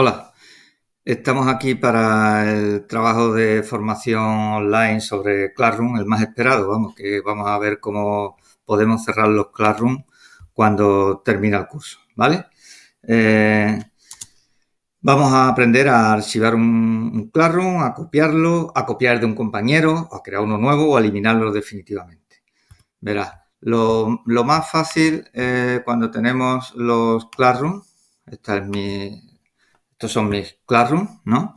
Hola, estamos aquí para el trabajo de formación online sobre Classroom, el más esperado, vamos, que vamos a ver cómo podemos cerrar los Classroom cuando termina el curso, ¿vale? Eh, vamos a aprender a archivar un, Classroom, a copiarlo, a copiar de un compañero, a crear uno nuevo o a eliminarlo definitivamente. Verás, lo, más fácil eh, cuando tenemos los Classroom, esta es mi, estos son mis Classroom, ¿no?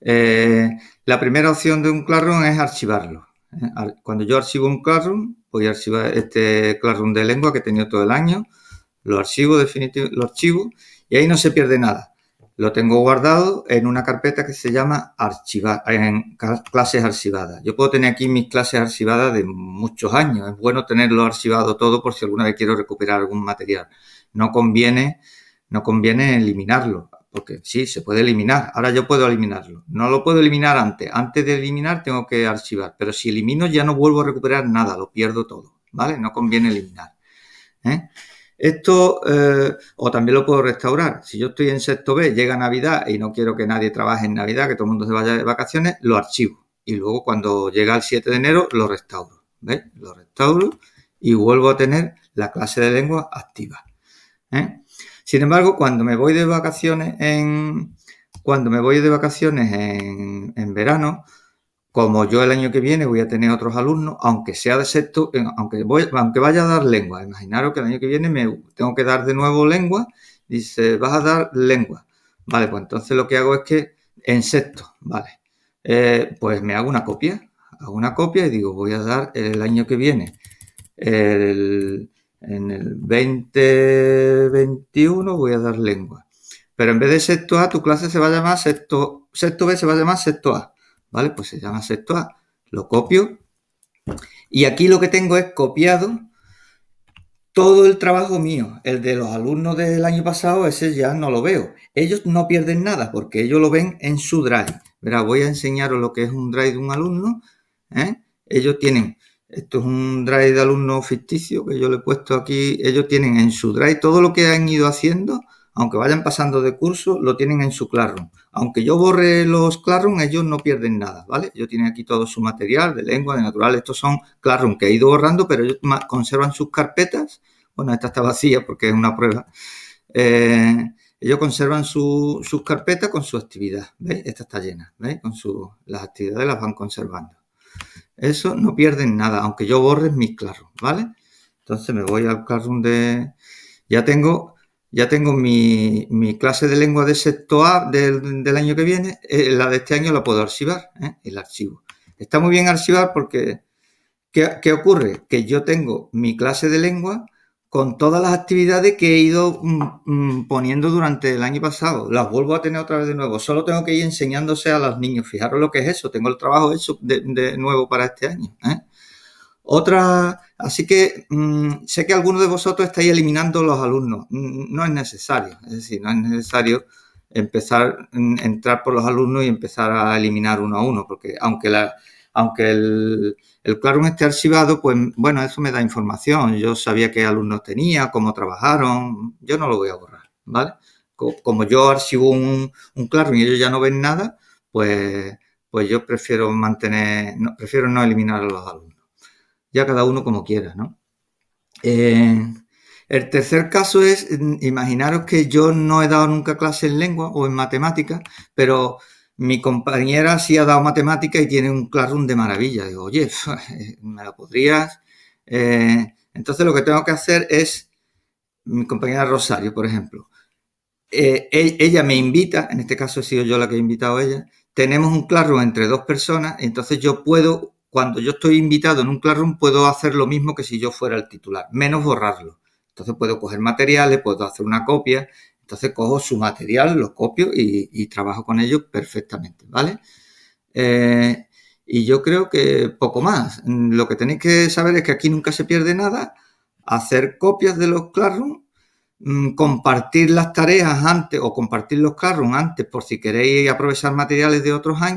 Eh, la primera opción de un Classroom es archivarlo. ¿eh? Cuando yo archivo un Classroom, voy a archivar este Classroom de lengua que he tenido todo el año, lo archivo definitivo, lo archivo y ahí no se pierde nada. Lo tengo guardado en una carpeta que se llama archivar, en clases archivadas. Yo puedo tener aquí mis clases archivadas de muchos años. Es bueno tenerlo archivado todo por si alguna vez quiero recuperar algún material. No conviene, no conviene eliminarlo porque sí, se puede eliminar. Ahora yo puedo eliminarlo. No lo puedo eliminar antes. Antes de eliminar tengo que archivar. Pero si elimino ya no vuelvo a recuperar nada, lo pierdo todo. ¿Vale? No conviene eliminar. ¿eh? Esto, eh, o también lo puedo restaurar. Si yo estoy en sexto B, llega Navidad y no quiero que nadie trabaje en Navidad, que todo el mundo se vaya de vacaciones, lo archivo. Y luego cuando llega el 7 de enero, lo restauro. ¿Veis? Lo restauro y vuelvo a tener la clase de lengua activa. ¿Eh? Sin embargo, cuando me voy de vacaciones en, cuando me voy de vacaciones en, en, verano, como yo el año que viene voy a tener otros alumnos, aunque sea de sexto, aunque, voy, aunque vaya a dar lengua, imaginaros que el año que viene me tengo que dar de nuevo lengua, dice, vas a dar lengua. Vale, pues entonces lo que hago es que en sexto, vale, eh, pues me hago una copia, hago una copia y digo, voy a dar el año que viene el, en el 2021 voy a dar lengua. Pero en vez de sexto A, tu clase se va a llamar sexto, sexto B, se va a llamar sexto A. ¿Vale? Pues se llama sexto A. Lo copio. Y aquí lo que tengo es copiado todo el trabajo mío. El de los alumnos del año pasado, ese ya no lo veo. Ellos no pierden nada porque ellos lo ven en su drive. Verá, voy a enseñaros lo que es un drive de un alumno. ¿eh? Ellos tienen esto es un drive de alumno ficticio que yo le he puesto aquí. Ellos tienen en su drive todo lo que han ido haciendo, aunque vayan pasando de curso, lo tienen en su Classroom. Aunque yo borre los Classroom, ellos no pierden nada, ¿vale? Yo tienen aquí todo su material de lengua, de natural. Estos son Classroom que he ido borrando, pero ellos conservan sus carpetas. Bueno, esta está vacía porque es una prueba. Eh, ellos conservan sus carpetas con su actividad, ¿veis? Esta está llena, Con las actividades las van conservando. Eso no pierden nada, aunque yo borre mis claros, ¿vale? Entonces me voy al Classroom de... Ya tengo, ya tengo mi, clase de lengua de sexto A del, año que viene. Eh, la de este año la puedo archivar, ¿eh? el archivo. Está muy bien archivar porque... ¿qué, ¿Qué ocurre? Que yo tengo mi clase de lengua con todas las actividades que he ido mm, mm, poniendo durante el año pasado. Las vuelvo a tener otra vez de nuevo. Solo tengo que ir enseñándose a los niños. Fijaros lo que es eso. Tengo el trabajo de, nuevo para este año. ¿eh? Otra, así que mm, sé que algunos de vosotros estáis eliminando los alumnos. No es necesario, es decir, no es necesario empezar, entrar por los alumnos y empezar a eliminar uno a uno, porque aunque la, aunque el, el esté archivado, pues bueno, eso me da información. Yo sabía qué alumnos tenía, cómo trabajaron, yo no lo voy a borrar, ¿vale? Como yo archivo un, un y ellos ya no ven nada, pues, pues yo prefiero mantener, prefiero no eliminar a los alumnos. Ya cada uno como quiera, ¿no? Eh, el tercer caso es, mm, imaginaros que yo no he dado nunca clase en lengua o en matemáticas, pero mi compañera sí ha dado matemática y tiene un classroom de maravilla. Digo, oye, ¿me la podrías? Eh, entonces lo que tengo que hacer es, mi compañera Rosario, por ejemplo, eh, e-, ella me invita, en este caso he sido yo la que he invitado a ella, tenemos un classroom entre dos personas, entonces yo puedo, cuando yo estoy invitado en un classroom, puedo hacer lo mismo que si yo fuera el titular, menos borrarlo. Entonces puedo coger materiales, puedo hacer una copia entonces cojo su material, lo copio y, trabajo con ellos perfectamente, ¿vale? Eh, y yo creo que poco más. Lo que tenéis que saber es que aquí nunca se pierde nada. Hacer copias de los Classroom, mm, compartir las tareas antes o compartir los Classroom antes por si queréis aprovechar materiales de otros años.